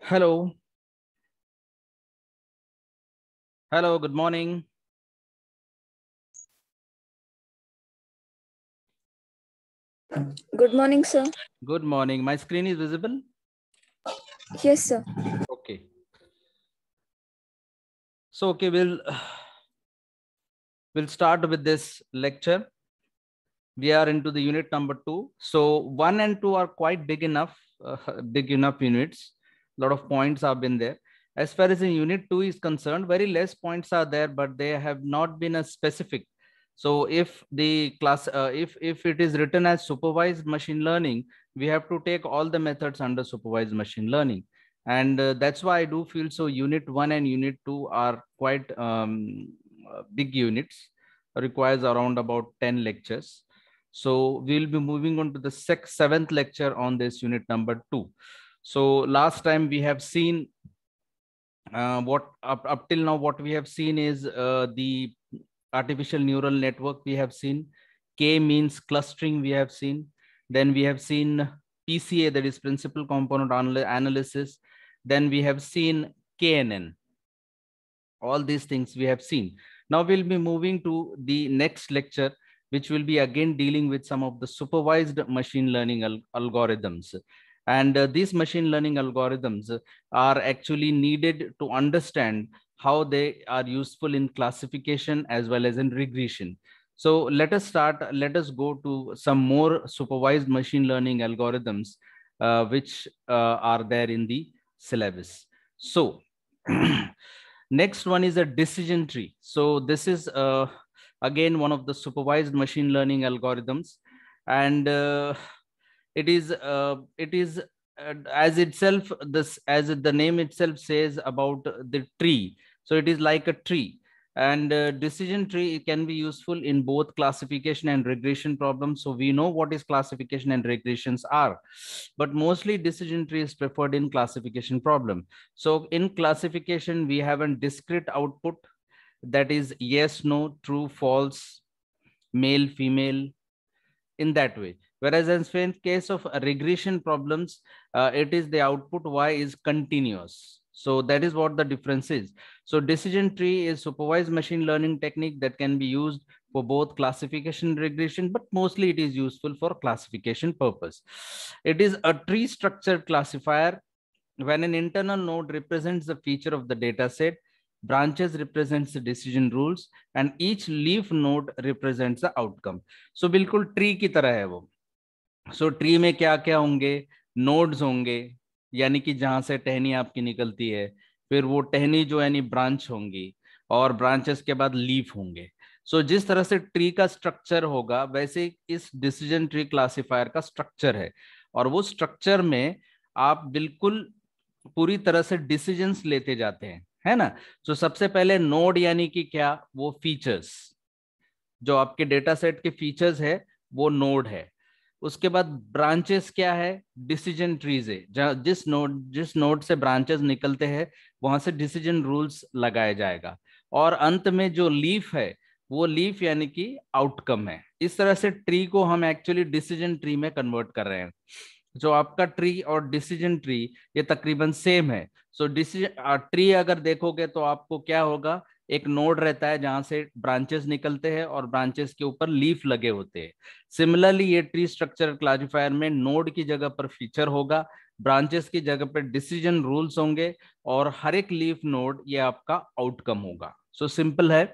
Hello. Hello, good morning. Good morning, sir. Good morning. My screen is visible? Yes, sir. Okay. So, okay, we'll, we'll start with this lecture. We are into the unit number two. So one and two are quite big enough, uh, big enough units a lot of points have been there as far as in unit 2 is concerned very less points are there but they have not been a specific so if the class uh, if if it is written as supervised machine learning we have to take all the methods under supervised machine learning and uh, that's why i do feel so unit 1 and unit 2 are quite um, uh, big units requires around about 10 lectures so we'll be moving on to the sixth, seventh lecture on this unit number 2 so last time we have seen uh, what up, up till now, what we have seen is uh, the artificial neural network we have seen, K means clustering we have seen, then we have seen PCA that is principal component anal analysis, then we have seen KNN. All these things we have seen. Now we'll be moving to the next lecture which will be again dealing with some of the supervised machine learning al algorithms. And uh, these machine learning algorithms are actually needed to understand how they are useful in classification as well as in regression. So let us start, let us go to some more supervised machine learning algorithms uh, which uh, are there in the syllabus. So next one is a decision tree. So this is uh, again one of the supervised machine learning algorithms. And uh, it is uh, it is uh, as itself this as the name itself says about the tree so it is like a tree and uh, decision tree can be useful in both classification and regression problems so we know what is classification and regressions are but mostly decision tree is preferred in classification problem so in classification we have a discrete output that is yes no true false male female in that way Whereas in case of regression problems, uh, it is the output y is continuous. So that is what the difference is. So decision tree is supervised machine learning technique that can be used for both classification regression, but mostly it is useful for classification purpose. It is a tree structured classifier when an internal node represents the feature of the data set, branches represents the decision rules, and each leaf node represents the outcome. So, बिल्कुल tree की तरह है वो. सो so, tree में क्या क्या होंगे nodes होंगे यानी कि जहाँ से टहनी आपकी निकलती है फिर वो टहनी जो यानी ब्रांच होंगी और ब्रांचेस के बाद लीफ होंगे सो so, जिस तरह से ट्री का स्ट्रक्चर होगा वैसे इस डिसीजन ट्री क्लासिफायर का स्ट्रक्चर है और वो स्ट्रक्चर में आप बिल्कुल पूरी तरह से डिसीजन लेते जाते हैं है ना तो so, सबसे पहले नोड यानी कि क्या वो फीचर्स जो आपके डेटा सेट के फीचर्स है वो नोड है उसके बाद ब्रांचेस क्या है डिसीजन ट्रीज है जिस नोट जिस नोट से ब्रांचेस निकलते हैं वहां से डिसीजन रूल्स लगाया जाएगा और अंत में जो लीफ है वो लीफ यानी कि आउटकम है इस तरह से ट्री को हम एक्चुअली डिसीजन ट्री में कन्वर्ट कर रहे हैं जो आपका ट्री और डिसीजन ट्री ये तकरीबन सेम है सो डिसीजन ट्री अगर देखोगे तो आपको क्या होगा एक नोड रहता है जहां से ब्रांचेस निकलते हैं और ब्रांचेस के ऊपर लीफ लगे होते हैं सिमिलरली ये ट्री स्ट्रक्चर क्लासिफायर में नोड की जगह पर फीचर होगा ब्रांचेस की जगह पर डिसीजन रूल्स होंगे और हर एक लीफ नोड ये आपका आउटकम होगा सो so, सिंपल है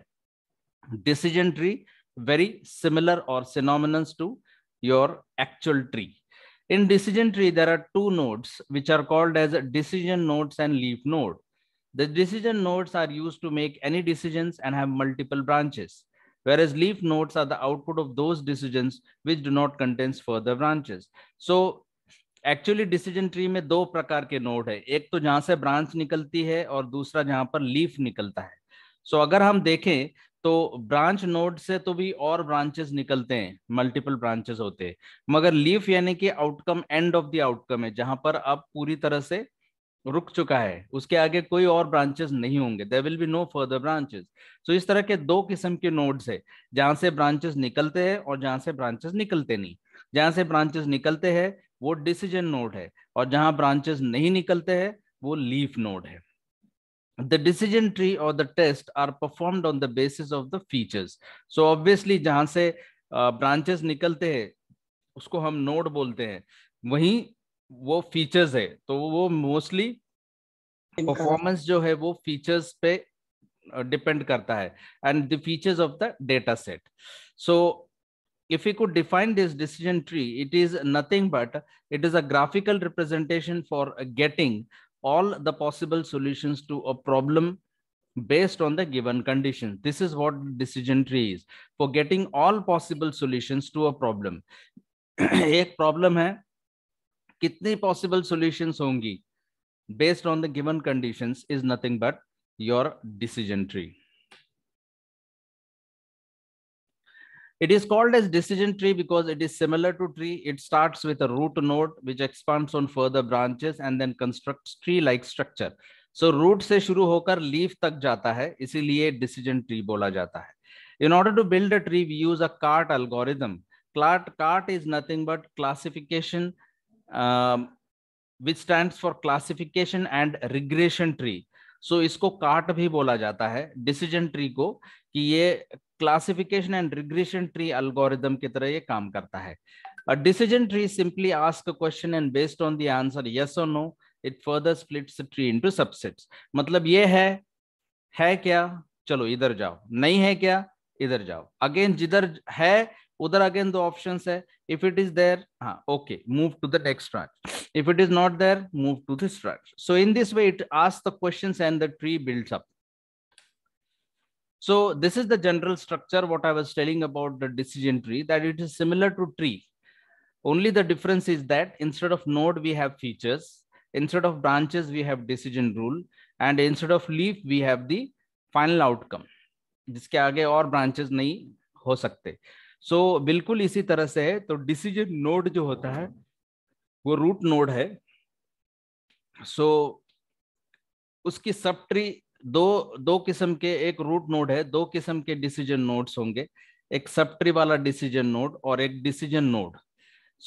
डिसीजन ट्री वेरी सिमिलर और synonymous to your actual tree in decision tree there are two nodes which are called as decision nodes and leaf node The decision nodes are used to make any decisions and have multiple branches, whereas leaf nodes are the output of those decisions which do not contains further branches. So actually decision tree में दो प्रकार के node है एक तो जहां से branch निकलती है और दूसरा जहां पर लीफ निकलता है सो so, अगर हम देखें तो ब्रांच नोड से तो भी और ब्रांचेस निकलते हैं मल्टीपल ब्रांचेस होते हैं मगर लीफ यानी कि outcome end of the outcome है जहां पर आप पूरी तरह से रुक चुका है उसके आगे कोई और ब्रांचेस नहीं होंगे there will be no further branches so इस तरह के दो किस्म के नोड्स है जहां से ब्रांचेस निकलते हैं और जहां से ब्रांचेस निकलते नहीं जहां से ब्रांचेस निकलते हैं वो डिसीजन नोड है और जहां ब्रांचेस नहीं निकलते हैं वो लीफ नोड है द डिसीजन ट्री और the test are perform on the basis of the features so obviously जहां से ब्रांचेस निकलते हैं उसको हम नोड बोलते हैं वहीं वो फीचर्स है तो वो मोस्टली परफॉर्मेंस जो है वो फीचर्स पे डिपेंड करता है and the features of the data set so if you could define this decision tree it is nothing but it is a graphical representation for getting all the possible solutions to a problem based on the given condition this is what decision tree is for getting all possible solutions to a problem ek problem hai कितनी possible solutions होंगी based on the given conditions is nothing but your decision tree It is called as decision tree because it is similar to tree. It starts with a root node which expands on further branches and then constructs tree-like structure. So root से शुरू होकर leaf तक जाता है इसीलिए decision tree बोला जाता है. In order to build a tree, we use a CART algorithm. CART, CART is nothing but classification which stand for classification and regression tree so इसको काट भी बोला जाता है डिसीजन ट्री को कि ये classification and regression tree algorithm की तरह ये काम करता है decision tree simply ask question and based on the answer yes और no it further splits tree into subset मतलब ये है है क्या चलो इधर जाओ नहीं है क्या इधर जाओ अगेन जिधर है उधर अगेन दो ऑप्शन है इफ इट इज देयर हाँ okay move to the next branch if it is not there move to this branch so in this way it ask the question and the tree build up so this is the general structure what i was telling about the decision tree that it is similar to tree only the difference is that instead of node we have features instead of branches we have decision rule and instead of leaf we have the final outcome jiske aage aur branches nahi ho sakte so so, बिल्कुल इसी तरह से है तो decision node जो होता है वो रूट नोड है सो so, उसकी सब ट्री दो दो किस्म के एक रूट नोड है दो किस्म के डिसीजन नोड्स होंगे एक सब ट्री वाला डिसीजन नोड और एक decision node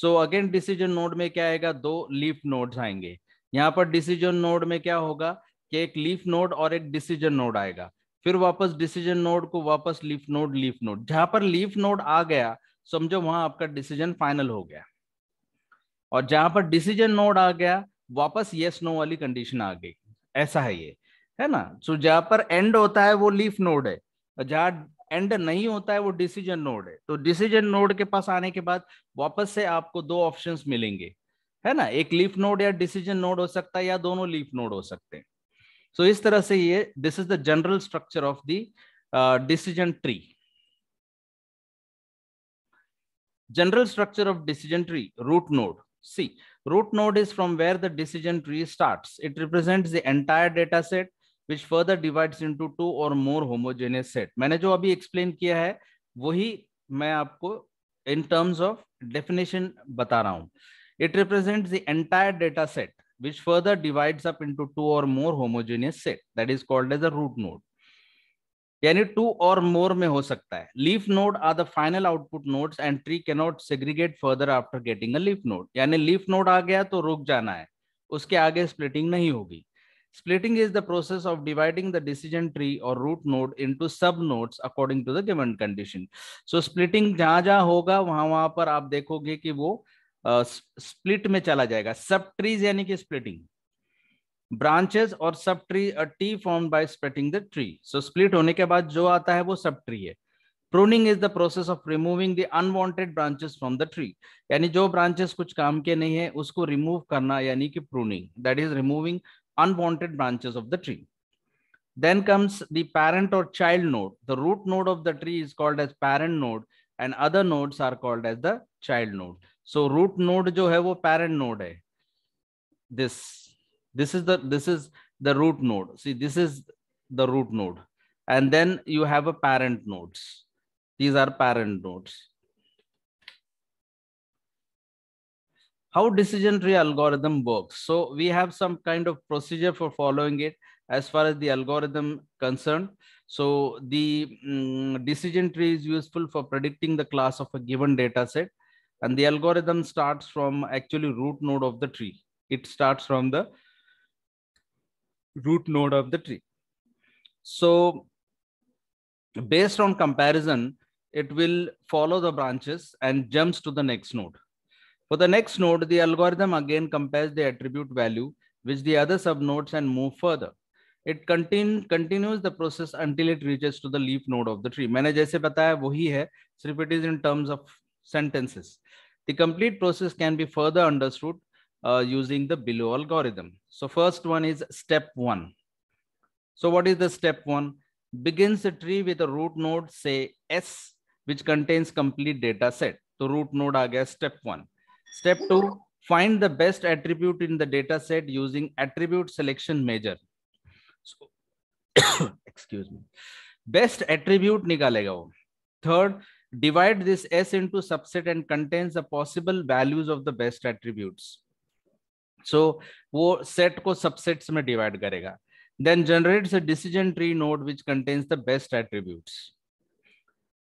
so again decision node में क्या आएगा दो लीफ नोड्स आएंगे यहाँ पर डिसीजन नोड में क्या होगा कि एक लीफ नोड और एक डिसीजन नोड आएगा फिर वापस डिसीजन नोड को वापस लीफ नोड लीफ नोड जहां पर लीफ नोड आ गया समझो वहां आपका डिसीजन फाइनल हो गया और जहां पर डिसीजन नोड आ गया वापस येस नो वाली कंडीशन आ गई ऐसा है ये है ना सो so, जहां पर एंड होता है वो लीफ नोड है जहां एंड नहीं होता है वो डिसीजन नोड है तो डिसीजन नोड के पास आने के बाद वापस से आपको दो ऑप्शंस मिलेंगे है ना एक लीफ नोड या डिसीजन नोड हो सकता है या दोनों लीफ नोड हो सकते हैं सो इस तरह से ये this is the general structure of the decision tree general structure of decision tree root node see root node is from where the decision tree start it represent the entire data set which further divides into two और more homogeneous set मैंने जो अभी explain किया है वही मैं आपको इन terms of definition बता रहा हूं it represent the entire data set which further divides up into two or more homogeneous set that is called as a root node यानी टू और मोर में हो सकता है leaf node are the final output nodes and tree can segregate further after getting a leaf node यानी leaf node आ गया तो रुक जाना है उसके आगे स्प्लिटिंग नहीं होगी splitting is the process of dividing the decision tree और root node into sub nodes according to the given condition so splitting जहां जहां होगा वहां वहां पर आप देखोगे कि वो स्प्लिट में चला जाएगा सब ट्रीज यानी कि स्प्लिटिंग ब्रांचेस और सब ट्री टी form by splitting the tree so split होने के बाद जो आता है वो सब ट्री है pruning is the process of removing the unwanted branches from the tree यानी जो ब्रांचेस कुछ काम के नहीं है उसको रिमूव करना यानी कि pruning that is removing unwanted branches of the tree then comes the parent और child node the root node of the tree is called as parent node and other nodes are called as the child node so root node जो है वो parent node है this this is the this is the root node see this is the root node and then you have a parent nodes these are parent nodes how decision tree algorithm works so we have some kind of procedure for following it as far as the algorithm concerned so the um, decision tree is useful for predicting the class of a given data set and the algorithm starts from actually root node of the tree it starts from the root node of the tree so based on comparison it will follow the branches and jumps to the next node for the next node the algorithm again compares the attribute value with the other subnodes and move further it continue continues the process until it reaches to the leaf node of the tree मैंने जैसे बताया वही है सिर्फ it is in terms of sentences. The complete process can be further understood uh, using the below algorithm. So first one is step one. So what is the step one? Begins a tree with a root node, say S, which contains complete data set. So root node I guess, step one. Step two, find the best attribute in the data set using attribute selection measure. So, excuse me. Best attribute nikalega वो. Third, divide this S into subset and contains the possible values of the best attributes. So wo set ko subsets में divide karega. Then generates a decision tree node which contains the best attributes.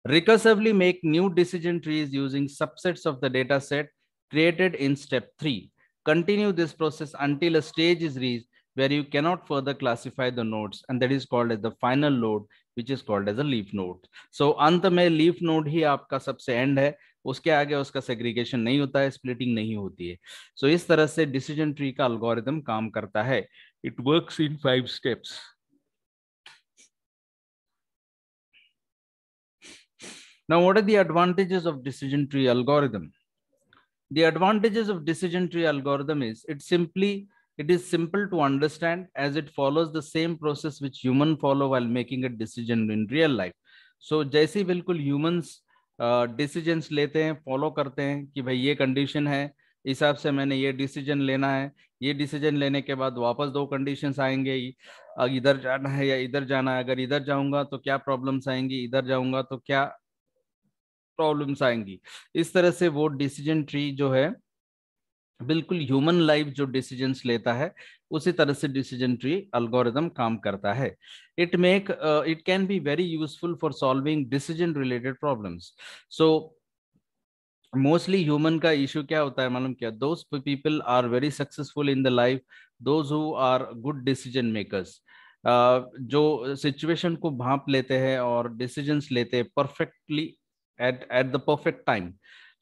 Recursively make new decision trees using subsets of the data set created in step three. Continue this process until a stage is reached where you cannot further classify the nodes and that is called as the final load which is called as a leaf node so अंत में leaf node ही आपका सबसे and है उसके आगे उसका segregation नहीं होता है स्प्लिटिंग नहीं होती है सो so, इस तरह से डिसीजन ट्री का अल्गोरिदम काम करता है it work in five steps Now, what are the advantages of decision tree algorithm? The advantages of decision tree algorithm is it simply It is simple to understand as it follows the same process which human follow while making a decision in real life. So जैसे बिल्कुल humans decisions uh, लेते हैं follow करते हैं कि भाई ये condition है हिसाब से मैंने ये डिसीजन लेना है ये डिसीजन लेने के बाद वापस दो कंडीशंस आएंगे इधर जाना है या इधर जाना है अगर इधर जाऊंगा तो क्या प्रॉब्लम्स आएंगी इधर जाऊंगा तो क्या प्रॉब्लम्स आएंगी इस तरह से वो डिसीजन ट्री जो है बिल्कुल ह्यूमन लाइफ जो डिसीजन लेता है उसी तरह से डिसीजन ट्री अल्गोरिदम काम करता है it make it can be very useful for solving decision related problems so mostly human का इश्यू क्या होता है मालूम क्या those people are very successful in the life those who are good decision makers जो सिचुएशन को भाप लेते हैं और डिसीजन लेते हैं perfectly at at the perfect time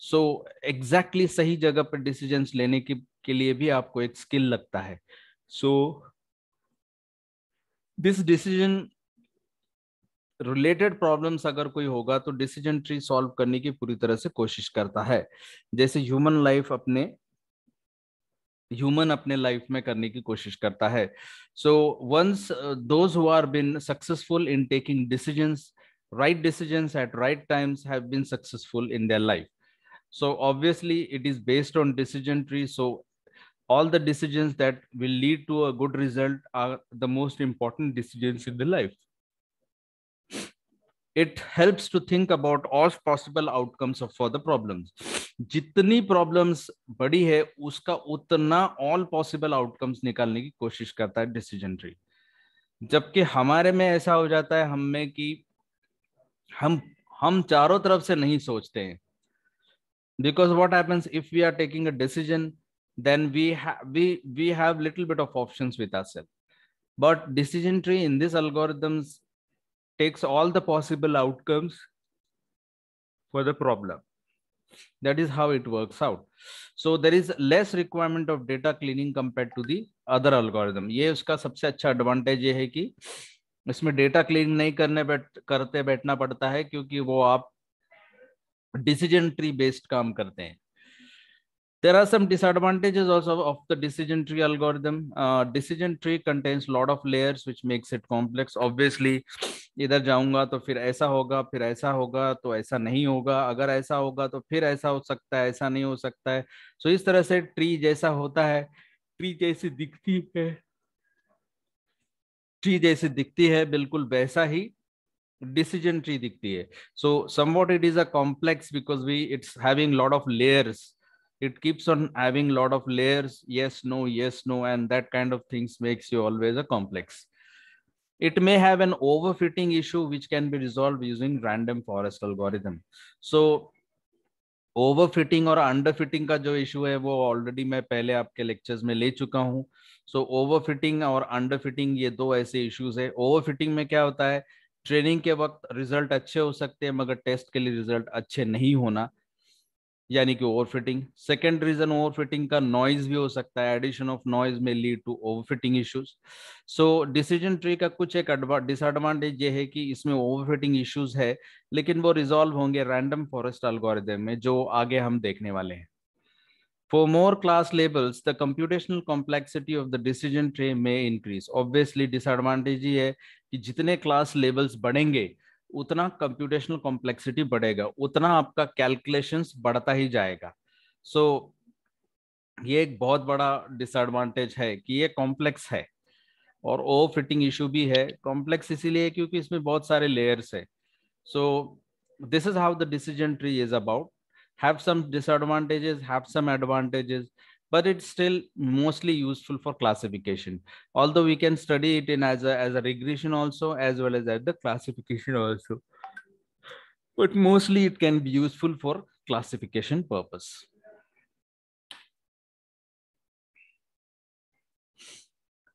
so so, exactly exactly सही जगह पर डिसीजन लेने के, के लिए भी आपको एक स्किल लगता है so this decision related problems अगर कोई होगा तो डिसीजन ट्री सॉल्व करने की पूरी तरह से कोशिश करता है जैसे ह्यूमन लाइफ अपने ह्यूमन अपने लाइफ में करने की कोशिश करता है so once those who are been successful in taking decisions right decision at right times have been successful in their life So obviously it is based on decision tree. So all the decisions that will lead to a good result are the most important decisions in the life. It helps to think about all possible outcomes of for the problems. जितनी problems बड़ी है उसका उतना all possible outcomes निकालने की कोशिश करता है decision tree. जबकि हमारे में ऐसा हो जाता है हम में कि हम हम चारों तरफ से नहीं सोचते हैं because what happens if we are taking a decision then we have we we have little bit of options with ourselves but decision tree in this algorithms takes all the possible outcomes for the problem that is how it works out so there is less requirement of data cleaning compared to the other algorithm ye uska sabse acha advantage ye hai ki isme data clean nahi karne बैठ karte baithna padta hai kyunki wo aap decision tree based काम करते हैं there are some disadvantages also of the decision tree algorithm uh, decision tree contains lot of layers which makes it complex obviously इधर जाऊंगा तो फिर ऐसा होगा फिर ऐसा होगा तो ऐसा नहीं होगा अगर ऐसा होगा तो फिर ऐसा हो सकता है ऐसा नहीं हो सकता है सो so, इस तरह से ट्री जैसा होता है ट्री जैसी दिखती है ट्री जैसी दिखती है बिल्कुल वैसा ही decision tree dikhti hai so somewhat it is a complex because we it's having lot of layers it keeps on having lot of layers yes no yes no and that kind of things makes you always a complex it may have an overfitting issue which can be resolved using random forest algorithm so overfitting और underfitting का जो issue है वो already मैं पहले आपके lectures में ले चुका हूँ सो ओवरफिटिंग और अंडरफिटिंग ये दो ऐसे इश्यूज है ओवरफिटिंग में क्या होता है ट्रेनिंग के वक्त रिजल्ट अच्छे हो सकते हैं मगर टेस्ट के लिए रिजल्ट अच्छे नहीं होना यानी कि overfitting second reason overfitting का नॉइज भी हो सकता है एडिशन ऑफ नॉइज में lead to overfitting issues so decision tree का कुछ एक डिसएडवांटेज ये है कि इसमें ओवर फिटिंग इशूज है लेकिन वो रिजॉल्व होंगे रैंडम फॉरेस्ट अल्गोरिदम में जो आगे हम देखने वाले हैं For more class labels, the computational complexity of the decision tree may increase. Obviously, disadvantage ही है कि जितने क्लास लेवल्स बढ़ेंगे उतना कंप्यूटेशनल कॉम्प्लेक्सिटी बढ़ेगा उतना आपका कैलकुलेशंस बढ़ता ही जाएगा सो so, ये एक बहुत बड़ा डिसएडवांटेज है कि ये कॉम्प्लेक्स है और ओवर फिटिंग इशू भी है कॉम्प्लेक्स इसीलिए क्योंकि इसमें बहुत सारे लेयर्स है so this is how the decision tree is about have some disadvantages have some advantages but it's still mostly useful for classification although we can study it in as a, as a regression also as well as at the classification also but mostly it can be useful for classification purpose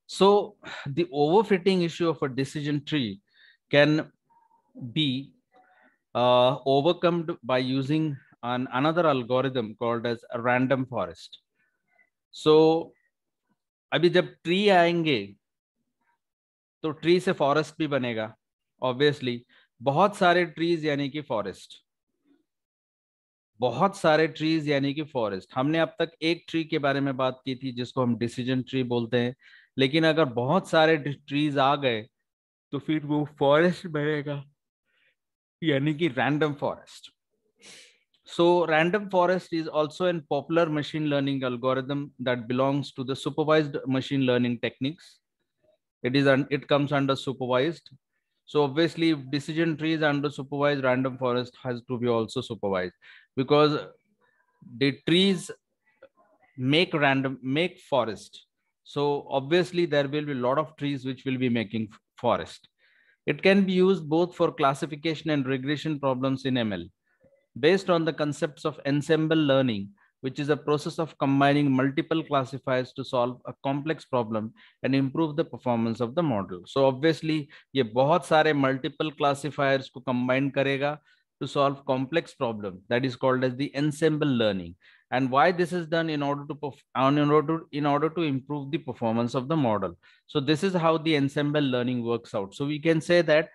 so the overfitting issue of a decision tree can be uh, overcome by using an another algorithm called as random forest so so, अभी जब tree आएंगे तो tree से forest भी बनेगा obviously बहुत सारे trees यानी कि फॉरेस्ट बहुत सारे ट्रीज यानी कि फॉरेस्ट हमने अब तक एक ट्री के बारे में बात की थी जिसको हम डिसीजन ट्री बोलते हैं लेकिन अगर बहुत सारे ट्रीज आ गए तो फिर वो फॉरेस्ट बनेगा यानी कि random forest So random forest is also an popular machine learning algorithm that belongs to the supervised machine learning techniques. It is un it comes under supervised. So obviously decision trees under supervised random forest has to be also supervised because the trees make random make forest. So obviously there will be a lot of trees which will be making forest. It can be used both for classification and regression problems in ML based on the concepts of ensemble learning, which is a process of combining multiple classifiers to solve a complex problem and improve the performance of the model. So obviously ये बहुत सारे multiple classifiers को combine to solve complex problem that is called as the ensemble learning and why this is done in order to in order to, in order to improve the performance of the model so this is how the ensemble learning works out so we can say that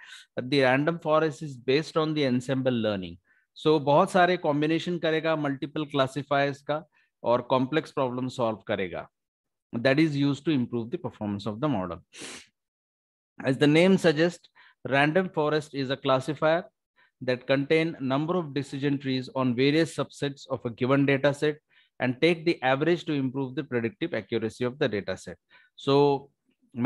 the random forest is based on the ensemble learning so so, बहुत सारे combination करेगा multiple classifiers का और complex problem solve करेगा that is used to improve the performance of the model. As the name suggests, random forest is a classifier that contain number of decision trees on various subsets of a given data set and take the average to improve the predictive accuracy of the data set. So,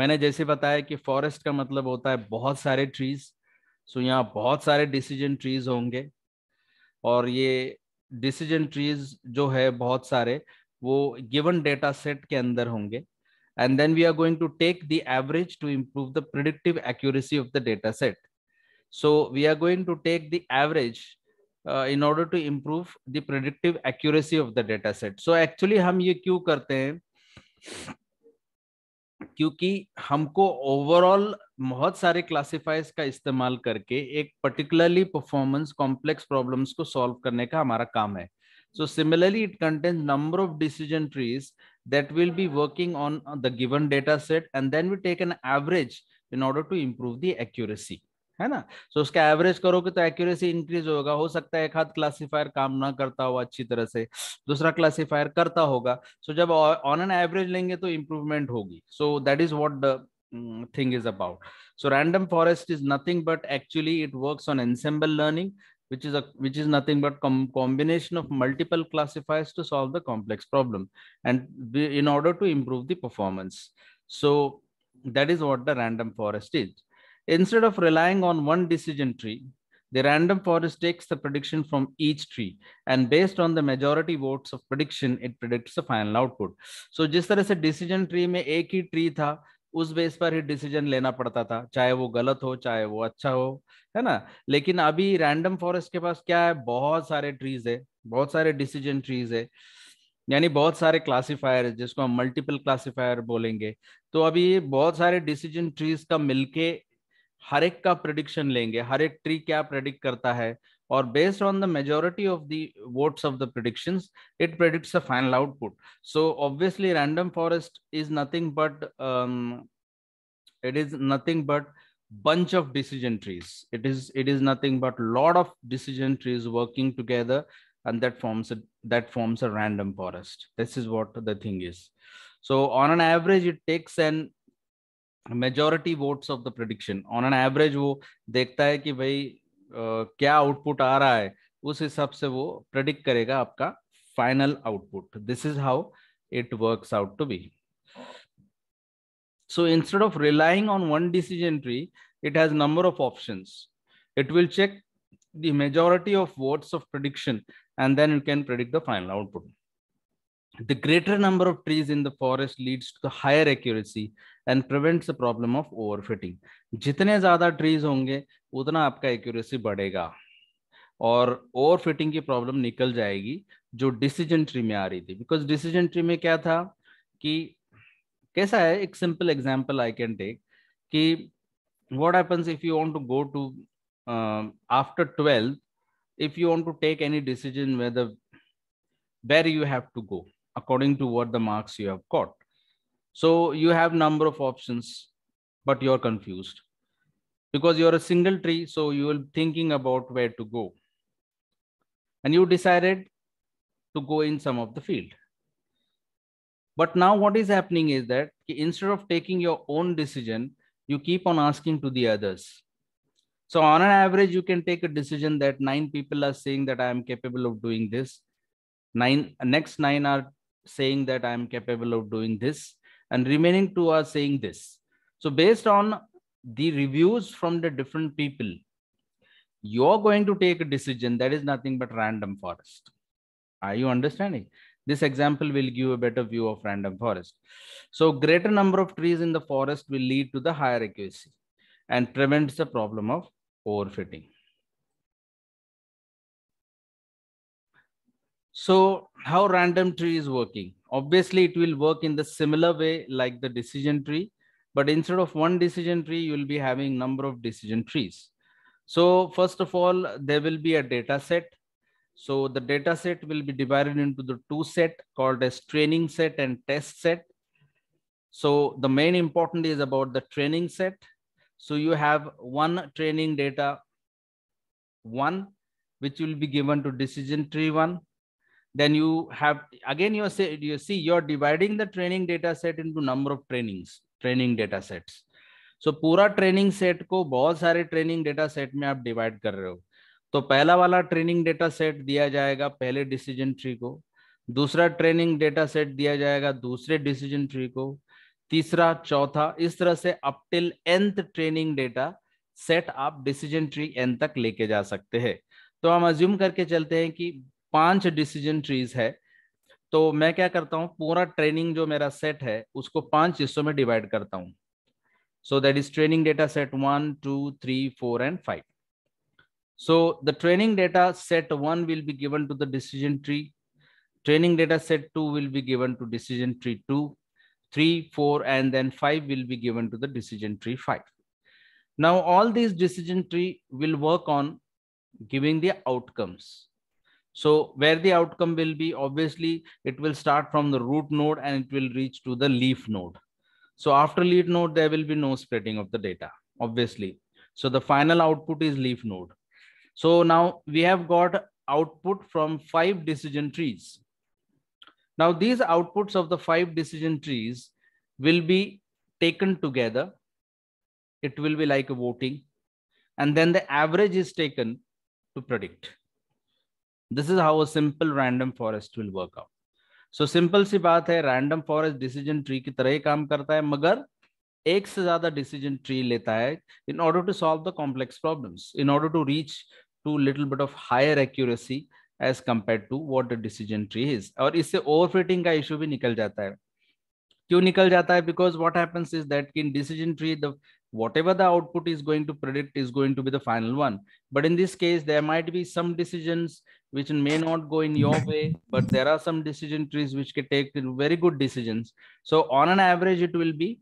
मैंने जैसे बताया कि forest का मतलब होता है बहुत सारे ट्रीज सो so, यहाँ बहुत सारे डिसीजन ट्रीज होंगे और ये डिसीजन ट्रीज जो है बहुत सारे वो गिवन डेटा सेट के अंदर होंगे and then we are going to take the average to improve the predictive accuracy of the data set so we are going to take the average in order to improve the predictive accuracy of the data set so actually हम ये क्यों करते हैं क्योंकि हमको overall बहुत सारे classifiers का इस्तेमाल करके एक पर्टिकुलरली परफॉर्मेंस कॉम्प्लेक्स प्रॉब्लम्स को सॉल्व करने का हमारा काम है so similarly it contains number of decision trees that will be working on the given data set and then we take an average in order to improve the accuracy है ना सो so, उसका average करोगे तो accuracy increase होगा हो सकता है एक हाथ क्लासीफायर काम ना करता हो अच्छी तरह से दूसरा क्लासीफायर करता होगा सो so, जब ऑन एन एवरेज लेंगे तो इम्प्रूवमेंट होगी so that is what thing is about so random forest is nothing but actually it work on ensemble learning which is a which is nothing but com combination of multiple classifiers to solve the complex problem, and be, in order to improve the performance. So that is what the random forest is. Instead of relying on one decision tree, the random forest takes the prediction from each tree and based on the majority votes of prediction, it predicts the final output. So jis tarah se decision tree mein ek hi tree tha उस base पर ही decision लेना पड़ता था चाहे वो गलत हो चाहे वो अच्छा हो है ना लेकिन अभी रैंडम फॉरेस्ट के पास क्या है बहुत सारे ट्रीज है बहुत सारे डिसीजन ट्रीज है यानी बहुत सारे क्लासिफायर जिसको हम मल्टीपल क्लासिफायर बोलेंगे तो अभी बहुत सारे डिसीजन ट्रीज का मिलके हर एक का प्रडिक्शन लेंगे हर एक ट्री क्या प्रेडिक्ट करता है और based on the majority of the votes of the prediction it predicts final output so obviously random forest is nothing but it is nothing but bunch of decision trees it is it is nothing but lot of decision trees working together and that forms a that forms a random forest this is what the thing is so on an average it takes an majority votes of the prediction on an average वो देखता है कि भाई क्या output आ रहा है उस हिसाब से वो प्रडिक्ट करेगा आपका final output this is how it works out to be so instead of relying on one decision tree it has number of option it will check the majority of votes of prediction and then you can predict the final output the greater number of trees in the forest leads to the higher accuracy and prevents the problem of overfitting jitne zyada trees honge utna aapka accuracy badhega aur overfitting ki problem nikal jayegi jo decision tree mein aa rahi thi because decision tree mein kya tha ki kaisa hai ek simple example I can take ki what happens if you want to go to uh, after 12 if you want to take any decision whether where you have to go according to what the marks you have got. So you have number of options, but you're confused because you're a single tree. So you will thinking about where to go. And you decided to go in some of the field. But now what is happening is that instead of taking your own decision, you keep on asking to the others. So on an average, you can take a decision that nine people are saying that I am capable of doing this. Nine next nine are saying that I am capable of doing this and remaining two are saying this. So based on the reviews from the different people, you're going to take a decision that is nothing but random forest. Are you understanding? This example will give a better view of random forest. So greater number of trees in the forest will lead to the higher accuracy and prevents the problem of overfitting. So how random tree is working? Obviously, it will work in the similar way like the decision tree, but instead of one decision tree, you will be having number of decision trees. So first of all, there will be a data set. So the data set will be divided into the two set called as training set and test set. So the main important is about the training set. So you have one training data one, which will be given to decision tree one then you have again you say you see you're dividing the training data set into number of trainings training data sets so so, पूरा training set को बहुत सारे training data set में आप divide कर रहे हो तो पहला वाला ट्रेनिंग डेटा सेट दिया जाएगा पहले डिसीजन ट्री को दूसरा ट्रेनिंग डेटा सेट दिया जाएगा दूसरे डिसीजन ट्री को तीसरा चौथा इस तरह से up till nth training data set आप डिसीजन ट्री एन तक लेके जा सकते हैं तो हम अज्यूम करके चलते हैं कि पांच डिसीजन ट्रीज है तो मैं क्या करता हूँ पूरा ट्रेनिंग जो मेरा सेट है उसको पांच हिस्सों में डिवाइड करता हूँ so that is training data set one two three four and five so the training data set one will be given to the decision tree training data set two will be given to decision tree two three four and then five will be given to the decision tree five now all this decision tree will work on giving the outcomes So where the outcome will be, obviously, it will start from the root node and it will reach to the leaf node. So after leaf node, there will be no spreading of the data, obviously. So the final output is leaf node. So now we have got output from five decision trees. Now these outputs of the five decision trees will be taken together. It will be like a voting. And then the average is taken to predict. This is how a simple random forest will work out so simple सी बात है random forest decision tree की तरह ही काम करता है मगर एक से ज्यादा डिसीजन ट्री लेता है in order to solve the complex problems in order to reach to little bit of higher accuracy as compare to what decision tree is और इससे ओवरफिटिंग का इश्यू भी निकल जाता है क्यों निकल जाता है because what happens is that in decision tree the whatever the output is going to predict is going to be the final one. But in this case, there might be some decisions which may not go in your way, but there are some decision trees which can take very good decisions. So on an average, it will be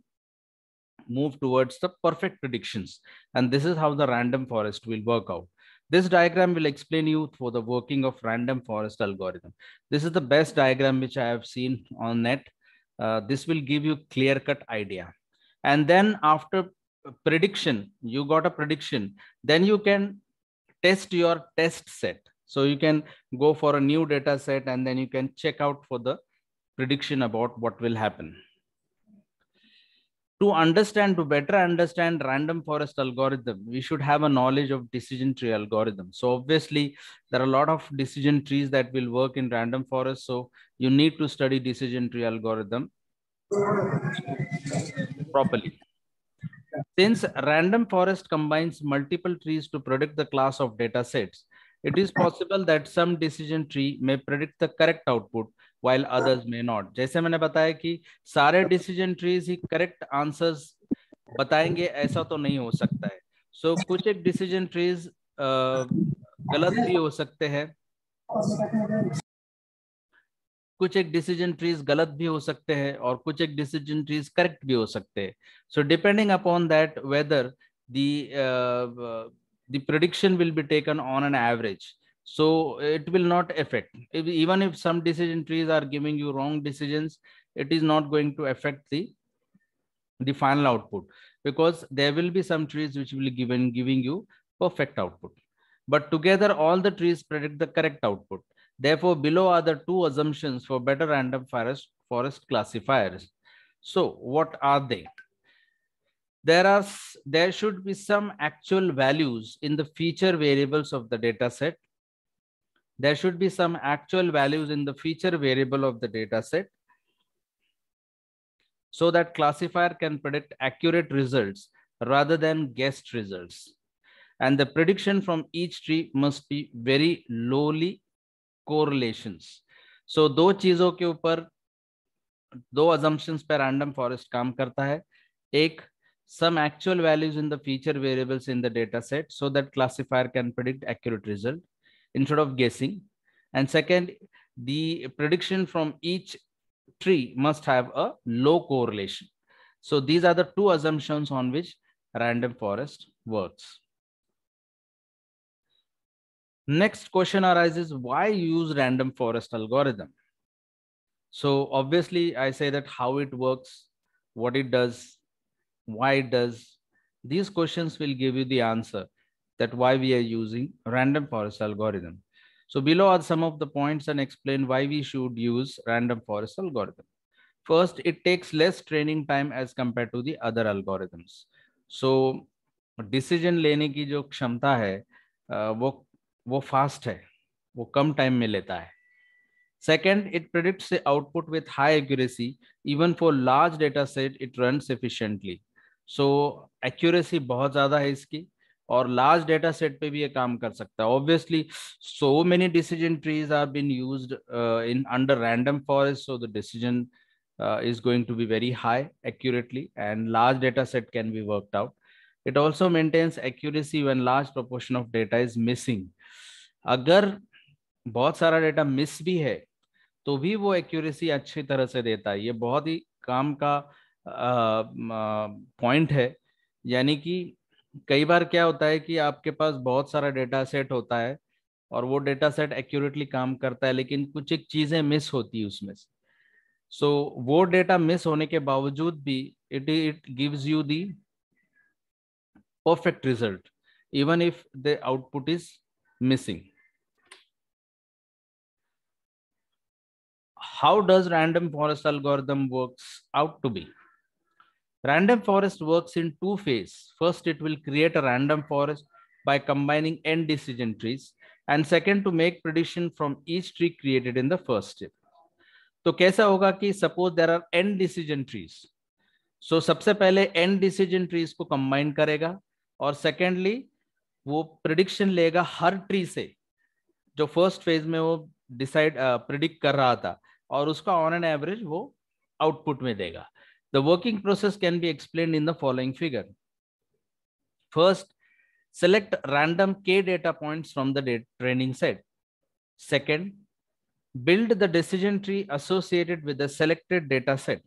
move towards the perfect predictions. And this is how the random forest will work out. This diagram will explain you for the working of random forest algorithm. This is the best diagram which I have seen on net. Uh, this will give you clear cut idea. And then after prediction, you got a prediction, then you can test your test set. So you can go for a new data set and then you can check out for the prediction about what will happen. To understand, to better understand random forest algorithm, we should have a knowledge of decision tree algorithm. So obviously there are a lot of decision trees that will work in random forest. So you need to study decision tree algorithm properly. Since random forest combines multiple trees to predict the class of data sets, it is possible that some decision tree may predict the correct output while others may not. jaise maine bataya ki sare decision trees hi correct answers batayenge aisa to nahi ho sakta hai So kuch ek decision trees uh, galat bhi ho sakte hain कुछ एक decision trees गलत भी हो सकते हैं और कुछ एक डिसीजन ट्रीज करेक्ट भी हो सकते हैं so depending upon that whether the uh, uh, the prediction will be taken on an average so it will not affect if, even if some decision trees are giving you wrong decisions it is not going to affect the the final output because there will be some trees which will given giving you perfect output but together all the trees predict the correct output Therefore, below are the two assumptions for better random forest, forest classifiers. So what are they? There, are, there should be some actual values in the feature variables of the data set. There should be some actual values in the feature variable of the data set so that classifier can predict accurate results rather than guessed results. And the prediction from each tree must be very lowly correlations so दो चीजों के ऊपर दो assumptions पे random forest काम करता है एक some actual values in the feature variables in the data set so that classifier can predict accurate result instead of guessing and second the prediction from each tree must have a low correlation so these are the two assumptions on which random forest works Next question arises, why use random forest algorithm? So obviously I say that how it works, what it does, why it does. These questions will give you the answer that why we are using random forest algorithm. So below are some of the points and explain why we should use random forest algorithm. First, it takes less training time as compared to the other algorithms. So decision लेने की जो क्षमता है वो वो fast है वो कम time में लेता है second it predict output with high accuracy even for large data set it run sufficiently so accuracy बहुत ज़्यादा है इसकी और लार्ज डेटा सेट पे भी ये काम कर सकता है obviously so many decision trees are been use in under random forest so the decision is going to be very high accurately and large data set can be worked out it also maintains accuracy when large proportion of data is missing अगर बहुत सारा data miss भी है तो भी वो accuracy अच्छी तरह से देता है ये बहुत ही काम का पॉइंट है यानी कि कई बार क्या होता है कि आपके पास बहुत सारा डेटा सेट होता है और वो डेटा सेट एक्यूरेटली काम करता है लेकिन कुछ एक चीज़ें मिस होती है उसमें से सो so, वो डेटा मिस होने के बावजूद भी it it gives you the perfect result even if the output is missing how does random forest algorithm works out to be? Random forest works in two phase First, it will create a random forest by combining n decision trees. And second, to make prediction from each tree created in the first step. to kaisa hoga ki suppose there are n decision trees so sabse pehle n decision trees ko combine karega aur secondly wo prediction lega har tree se jo first phase mein wo decide uh, predict kar raha tha और उसका on an average वो output में देगा the working process can be explain in the following figure first select random K data point from the training set second build the decision tree associated with the selected data set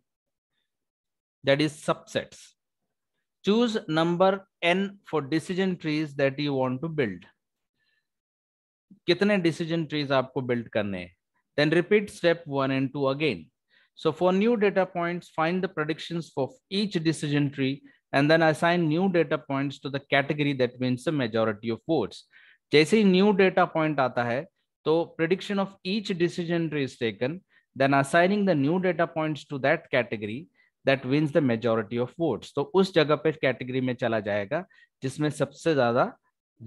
that is सबसे choose number N for decision trees that you want to build कितने decision trees आपको build करने हैं Then repeat step 1 and 2 again. So for new data points, find the predictions for each decision tree and then assign new data points to the category that wins the majority of votes. jaise hi new data point aata hai to prediction of each decision tree is taken then assigning the new data points to that category that wins the majority of votes to us jagah pe category mein chala jayega jisme sabse zyada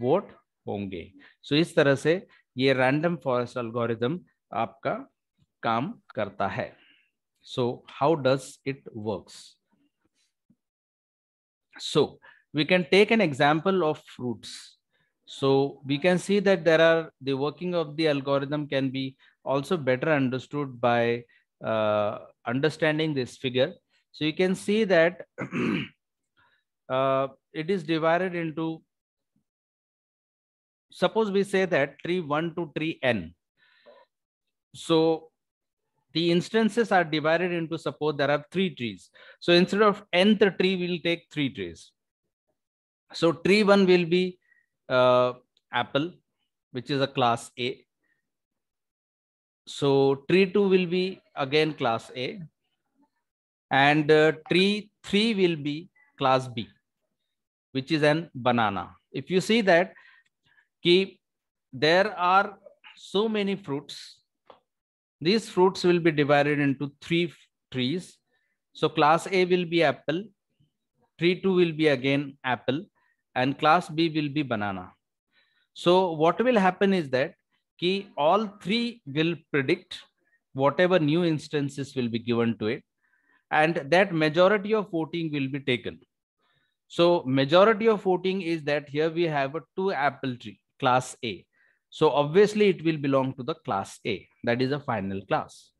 vote honge so is tarah se ye random forest algorithm आपका काम करता है so how does it works so we can take an example of fruits so we can see that there are working of the algorithm can be also better understood by understanding this figure so you can see that it is divided in two suppose we say that tree one two tree N So the instances are divided into suppose there are three trees. So instead of nth tree, we'll take three trees. So tree one will be uh, apple, which is a class A. So tree two will be again class A. And uh, tree three will be class B, which is an banana. If you see that, keep there are so many fruits these fruits will be divided into three trees. So class A will be apple, tree 2 will be again apple, and class B will be banana. So what will happen is that key all three will predict whatever new instances will be given to it and that majority of voting will be taken. So majority of voting is that here we have a two apple tree class A so obviously it will belong to the class A, that is a final class.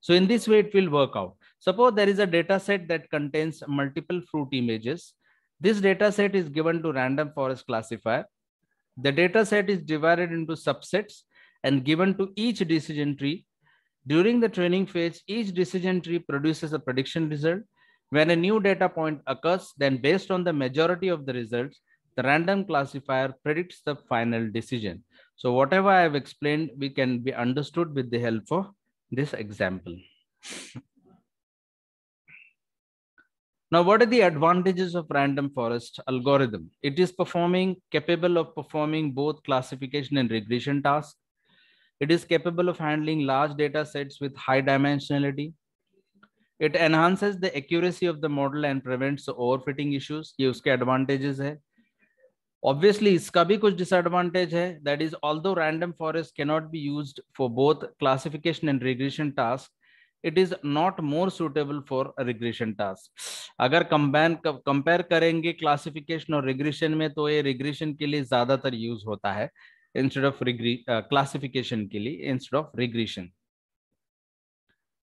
So in this way, it will work out. Suppose there is a data set that contains multiple fruit images. This data set is given to random forest classifier. The data set is divided into subsets and given to each decision tree. During the training phase, each decision tree produces a prediction result. When a new data point occurs, then based on the majority of the results, the random classifier predicts the final decision. So whatever I have explained, we can be understood with the help of this example. Now, what are the advantages of random forest algorithm? It is performing, capable of performing both classification and regression tasks. It is capable of handling large data sets with high dimensionality. It enhances the accuracy of the model and prevents overfitting issues. ये उसके advantages obviously इसका भी कुछ disadvantage है that is although random forest cannot be use for both classification and regression task it is not more suitable for regression task अगर compare compare करेंगे classification और regression में तो ये रिग्रेशन के लिए ज्यादातर यूज होता है इंस्टेड ऑफ क्लासिफिकेशन के लिए instead of regression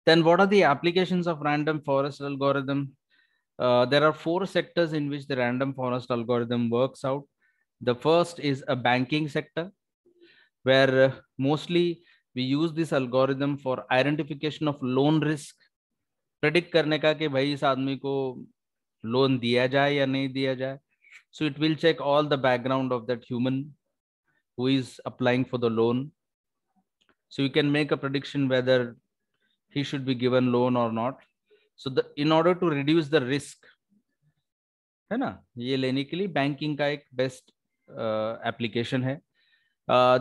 then what are the applications of random forest algorithm Uh, there are four sectors in which the random forest algorithm works out. The first is a banking sector, where uh, mostly we use this algorithm for identification of loan risk. Predict करने का कि भाई इस आदमी को loan दिया जाए या नहीं दिया जाए. So it will check all the background of that human who is applying for the loan. So you can make a prediction whether he should be given loan or not. So the in order to reduce the risk है ना ये लेने के लिए banking का एक best application uh, है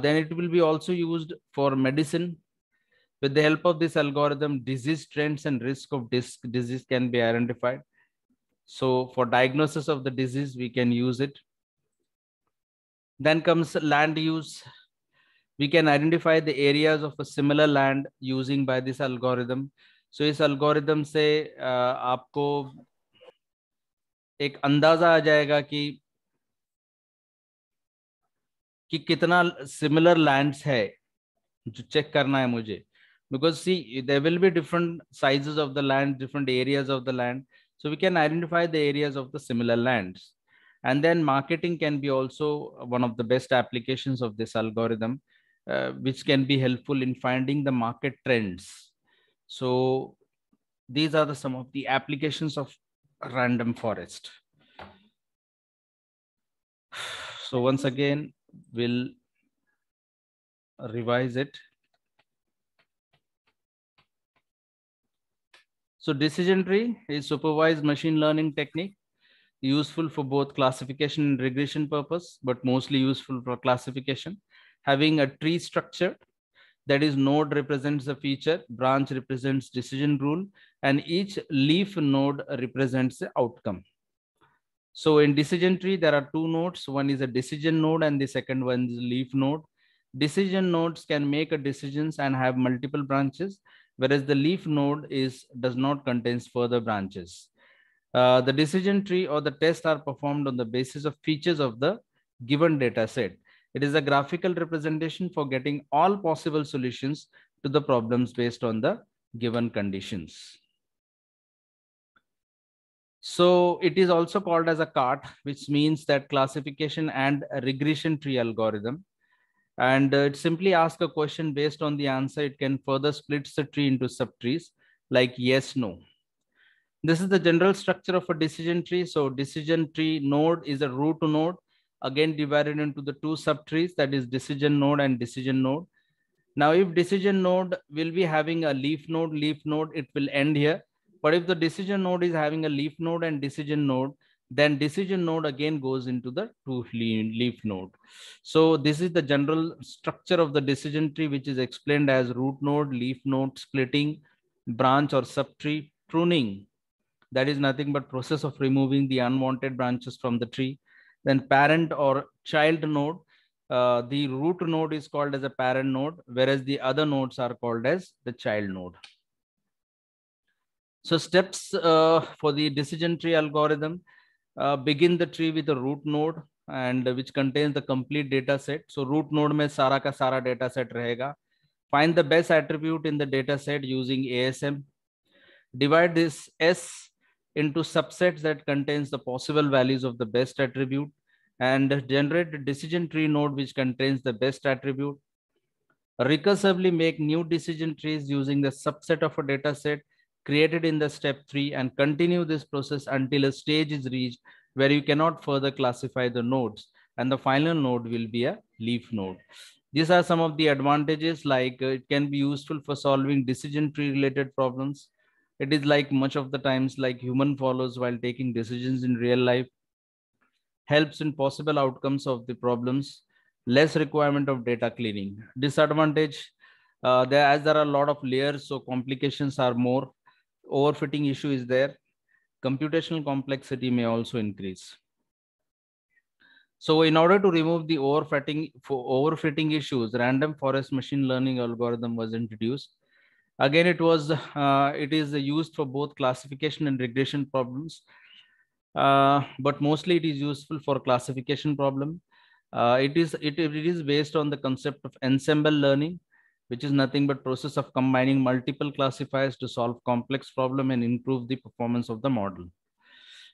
then it will be also use for medicine With the help of this algorithm, disease trends and risk of disc, disease can be identified. So for diagnosis of the disease, we can use it. Then comes land use. We can identify the areas of a similar land using by this algorithm. So so, इस algorithm से आपको एक अंदाज़ा आ जाएगा कि कि कितना similar lands है जो चेक करना है मुझे because see there will be different sizes of the land different areas of the land so we can identify the areas of the similar lands and then marketing can be also one of the best applications of this algorithm uh, which can be helpful in finding the market trends So these are the some of the applications of random forest. So once again, we'll revise it. So decision tree is supervised machine learning technique useful for both classification and regression purpose, but mostly useful for classification. Having a tree structure that is node represents the feature branch represents decision rule and each leaf node represents the outcome so in decision tree there are two nodes one is a decision node and the second one is leaf node decision nodes can make decisions and have multiple branches whereas the leaf node is does not contains further branches uh, the decision tree or the tests are performed on the basis of features of the given data set it is a graphical representation for getting all possible solutions to the problems based on the given conditions. So it is also called as a CART, which means that classification and regression tree algorithm. And uh, it simply asks a question based on the answer. It can further splits the tree into subtrees like yes, no. This is the general structure of a decision tree. So decision tree node is a root node again divided into the two subtrees that is decision node and decision node. Now, if decision node will be having a leaf node, leaf node, it will end here. But if the decision node is having a leaf node and decision node, then decision node again goes into the two leaf node. So this is the general structure of the decision tree, which is explained as root node, leaf node, splitting, branch or subtree, pruning. That is nothing but process of removing the unwanted branches from the tree then parent or child node, uh, the root node is called as a parent node, whereas the other nodes are called as the child node. So steps uh, for the decision tree algorithm, uh, begin the tree with a root node and which contains the complete data set. So root node mein sara ka sara data set rahega. Find the best attribute in the data set using ASM. Divide this S into subsets that contains the possible values of the best attribute and generate a decision tree node which contains the best attribute. Recursively make new decision trees using the subset of a data set created in the step three and continue this process until a stage is reached where you cannot further classify the nodes and the final node will be a leaf node. These are some of the advantages like uh, it can be useful for solving decision tree related problems it is like much of the times like human follows while taking decisions in real life helps in possible outcomes of the problems less requirement of data cleaning disadvantage uh, there as there are a lot of layers so complications are more overfitting issue is there computational complexity may also increase so in order to remove the overfitting for overfitting issues random forest machine learning algorithm was introduced Again, it was uh, it is used for both classification and regression problems, uh, but mostly it is useful for classification problem. Uh, it is it, it is based on the concept of ensemble learning, which is nothing but process of combining multiple classifiers to solve complex problem and improve the performance of the model.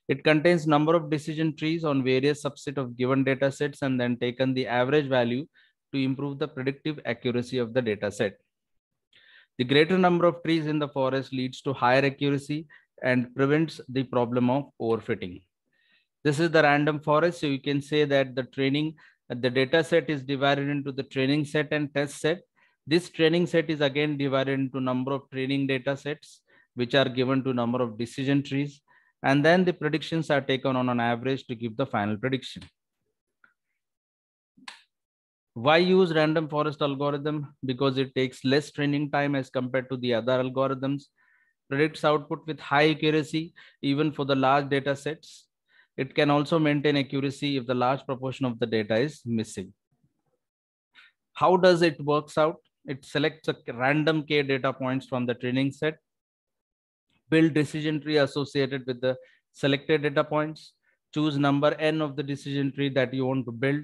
It contains number of decision trees on various subset of given data sets and then taken the average value to improve the predictive accuracy of the data set. The greater number of trees in the forest leads to higher accuracy and prevents the problem of overfitting. This is the random forest. So you can say that the training, the data set is divided into the training set and test set. This training set is again divided into number of training data sets, which are given to number of decision trees. And then the predictions are taken on an average to give the final prediction. Why use random forest algorithm? Because it takes less training time as compared to the other algorithms, predicts output with high accuracy, even for the large data sets. It can also maintain accuracy if the large proportion of the data is missing. How does it works out? It selects a random k data points from the training set, build decision tree associated with the selected data points, choose number n of the decision tree that you want to build,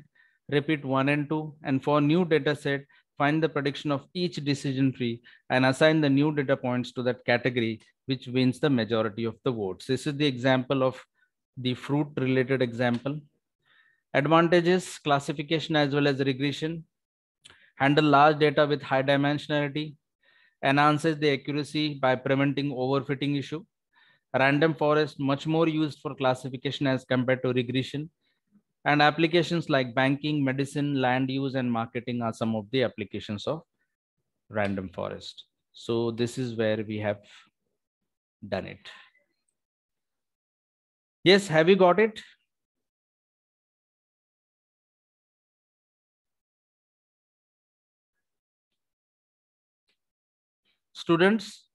repeat 1 and 2. And for new data set, find the prediction of each decision tree and assign the new data points to that category, which wins the majority of the votes. This is the example of the fruit related example. Advantages, classification as well as regression, handle large data with high dimensionality, enhances the accuracy by preventing overfitting issue, random forest much more used for classification as compared to regression, and applications like banking, medicine, land use, and marketing are some of the applications of random forest. So this is where we have done it. Yes, have you got it? Students?